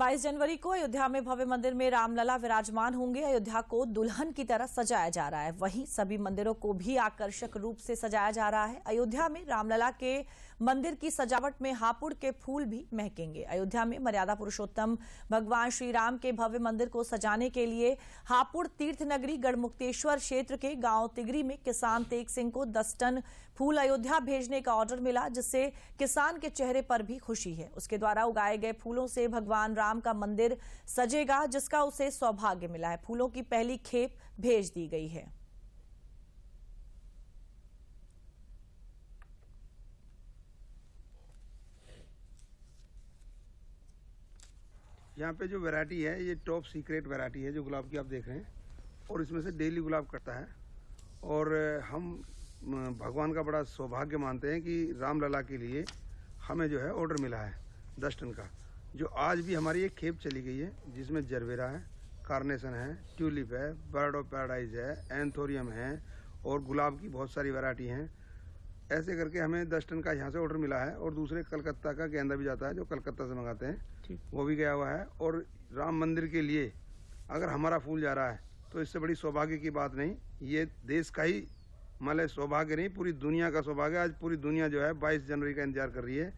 22 जनवरी को अयोध्या में भव्य मंदिर में रामलला विराजमान होंगे अयोध्या को दुल्हन की तरह सजाया जा रहा है वहीं सभी मंदिरों को भी आकर्षक रूप से सजाया जा रहा है अयोध्या में रामलला के मंदिर की सजावट में हापुड़ के फूल भी महकेंगे अयोध्या में मर्यादा पुरुषोत्तम भगवान श्री राम के भव्य मंदिर को सजाने के लिए हापुड़ तीर्थ नगरी गढ़मुक्तेश्वर क्षेत्र के गांव तिगरी में किसान तेग सिंह को दस टन फूल अयोध्या भेजने का ऑर्डर मिला जिससे किसान के चेहरे पर भी खुशी है उसके द्वारा उगाए गए फूलों से भगवान राम का मंदिर सजेगा जिसका उसे सौभाग्य मिला है फूलों की पहली खेप भेज दी गई है यहाँ पे जो वैरायटी है ये टॉप सीक्रेट वैरायटी है जो गुलाब की आप देख रहे हैं और इसमें से डेली गुलाब करता है और हम भगवान का बड़ा सौभाग्य मानते हैं कि रामलला के लिए हमें जो है ऑर्डर मिला है दस टन का जो आज भी हमारी एक खेप चली गई है जिसमें जरबेरा है कार्नेसन है ट्यूलिप है बर्ड ऑफ पैराडाइज है एंथोरियम है और गुलाब की बहुत सारी वैरायटी हैं ऐसे करके हमें दस टन का यहाँ से ऑर्डर मिला है और दूसरे कलकत्ता का गेंदा भी जाता है जो कलकत्ता से मंगाते हैं वो भी गया हुआ है और राम मंदिर के लिए अगर हमारा फूल जा रहा है तो इससे बड़ी सौभाग्य की बात नहीं ये देश का ही मतलब सौभाग्य नहीं पूरी दुनिया का सौभाग्य आज पूरी दुनिया जो है 22 जनवरी का इंतजार कर रही है